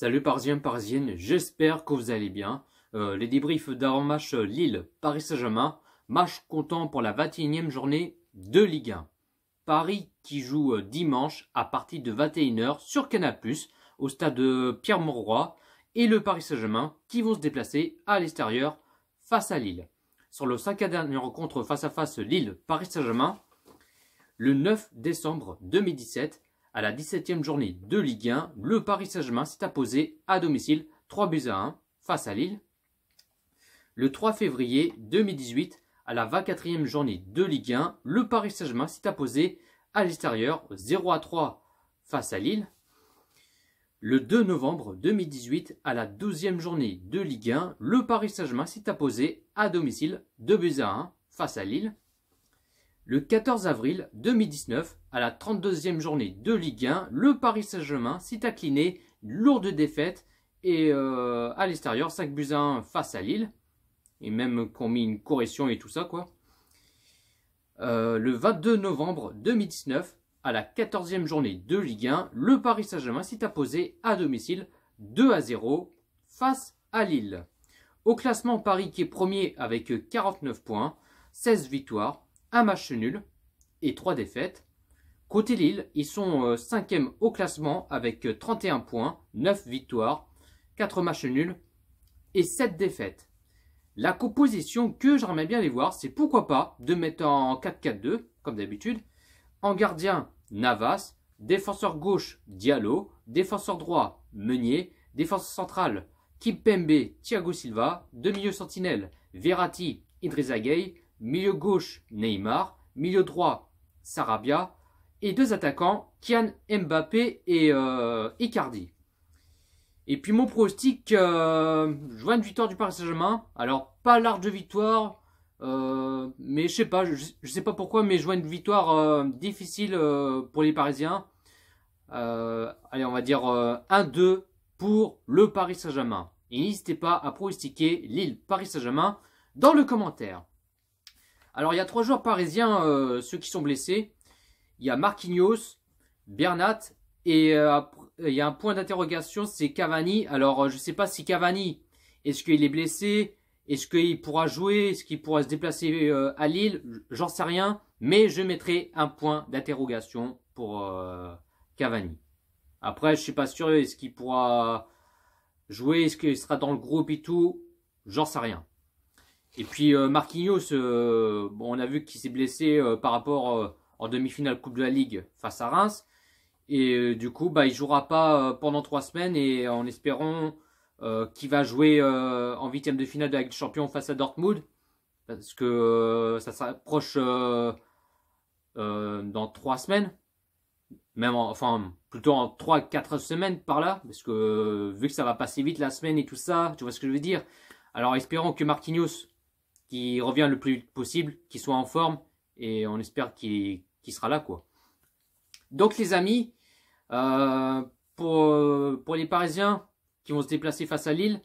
Salut parisiens, parisiennes, j'espère que vous allez bien. Euh, les débriefs davant euh, Lille-Paris Saint-Germain, match comptant pour la 21e journée de Ligue 1. Paris qui joue euh, dimanche à partir de 21h sur Canapus au stade Pierre-Mauroy, et le Paris Saint-Germain qui vont se déplacer à l'extérieur face à Lille. Sur le 5 à dernière rencontre face à face Lille-Paris Saint-Germain, le 9 décembre 2017, à la 17e journée de Ligue 1, le Paris Saint-Germain s'est apposé à domicile 3 buts à 1 face à Lille. Le 3 février 2018, à la 24e journée de Ligue 1, le Paris Saint-Germain s'est apposé à l'extérieur 0 à 3 face à Lille. Le 2 novembre 2018, à la 12e journée de Ligue 1, le Paris Saint-Germain s'est apposé à domicile 2 buts à 1 face à Lille. Le 14 avril 2019, à la 32e journée de Ligue 1, le Paris Saint-Germain s'est incliné, lourde défaite, et euh, à l'extérieur, 5 buts à 1 face à Lille, et même qu'on mis une correction et tout ça, quoi. Euh, le 22 novembre 2019, à la 14e journée de Ligue 1, le Paris Saint-Germain s'est imposé à domicile 2 à 0 face à Lille. Au classement, Paris qui est premier avec 49 points, 16 victoires, un match nul et trois défaites. Côté Lille, ils sont 5e euh, au classement avec 31 euh, points, 9 victoires, 4 matchs nuls et 7 défaites. La composition que j'aimerais bien les voir, c'est pourquoi pas de mettre en 4-4-2, comme d'habitude, en gardien Navas, défenseur gauche Diallo, défenseur droit Meunier, défenseur central kipembe Thiago Silva, deux milieu sentinelle Verratti, Idrissa Gueye, milieu gauche Neymar, milieu droit Sarabia et deux attaquants Kian Mbappé et euh, Icardi. Et puis mon pronostic, euh, je vois une victoire du Paris Saint-Germain. Alors pas large victoire, euh, mais je sais pas, je, sais pas pourquoi, mais je vois une victoire euh, difficile pour les Parisiens. allez, on va dire 1-2 pour le Paris Saint-Germain. Et n'hésitez pas à pronostiquer l'île Paris Saint-Germain dans le commentaire. Alors il y a trois joueurs parisiens, euh, ceux qui sont blessés. Il y a Marquinhos, Bernat, et euh, il y a un point d'interrogation, c'est Cavani. Alors euh, je ne sais pas si Cavani, est-ce qu'il est blessé Est-ce qu'il pourra jouer Est-ce qu'il pourra se déplacer à Lille J'en sais rien, mais je mettrai un point d'interrogation pour Cavani. Après, je suis pas sûr, est-ce qu'il pourra jouer Est-ce qu'il sera dans le groupe et tout J'en sais rien. Et puis euh, Marquinhos, euh, on a vu qu'il s'est blessé euh, par rapport en demi-finale Coupe de la Ligue face à Reims. Et du coup, bah, il jouera pas pendant trois semaines et en espérant qu'il va jouer en en huitième de finale de la Ligue des Champions face à Dortmund. Parce que ça s'approche dans trois semaines. Même enfin, plutôt en 3-4 semaines par là. Parce que vu que ça va passer vite la semaine et tout ça, tu vois ce que je veux dire. Alors espérons que Marquinhos qui revient le plus vite possible, qui soit en forme et on espère qu'il sera là quoi. Donc les amis, euh, pour, euh, pour les Parisiens qui vont se déplacer face à Lille,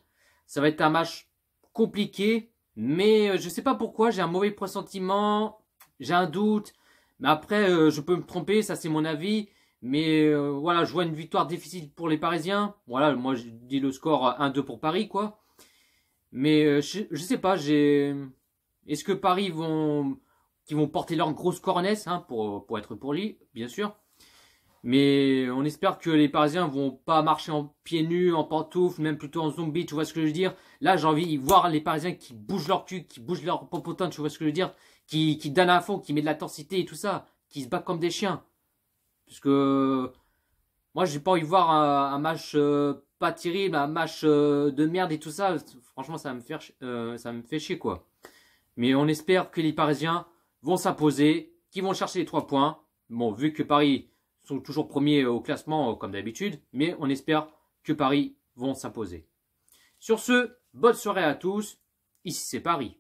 ça va être un match compliqué, mais euh, je ne sais pas pourquoi, j'ai un mauvais pressentiment, j'ai un doute, mais après je peux me tromper, ça c'est mon avis, mais voilà, je vois une victoire difficile pour les Parisiens, voilà, moi je dis le score 1-2 pour Paris quoi. Mais euh, je, sais pas, j'ai. Est-ce que Paris vont qui vont porter leur grosse cornesse hein, pour, pour être bien sûr. Mais on espère que les Parisiens vont pas marcher en pieds nus, en pantoufles, même plutôt en zombie, tu vois ce que je veux dire. Là, j'ai envie de voir les Parisiens qui bougent leur cul, qui bougent leur popotin, tu vois ce que je veux dire, qui, qui donnent à fond, qui mettent de l'intensité et tout ça, qui se battent comme des chiens. Parce que moi, j'ai pas envie de voir un, match euh, pas terrible, un match euh, de merde et tout ça, franchement, ça me fait, euh, ça me fait chier, quoi. Mais on espère que les Parisiens vont s'imposer, qui vont chercher les trois points. Bon, vu que Paris sont toujours premiers euh, au classement, comme d'habitude, mais on espère que Paris vont s'imposer. Sur ce, bonne soirée à tous. Ici, c'est Paris.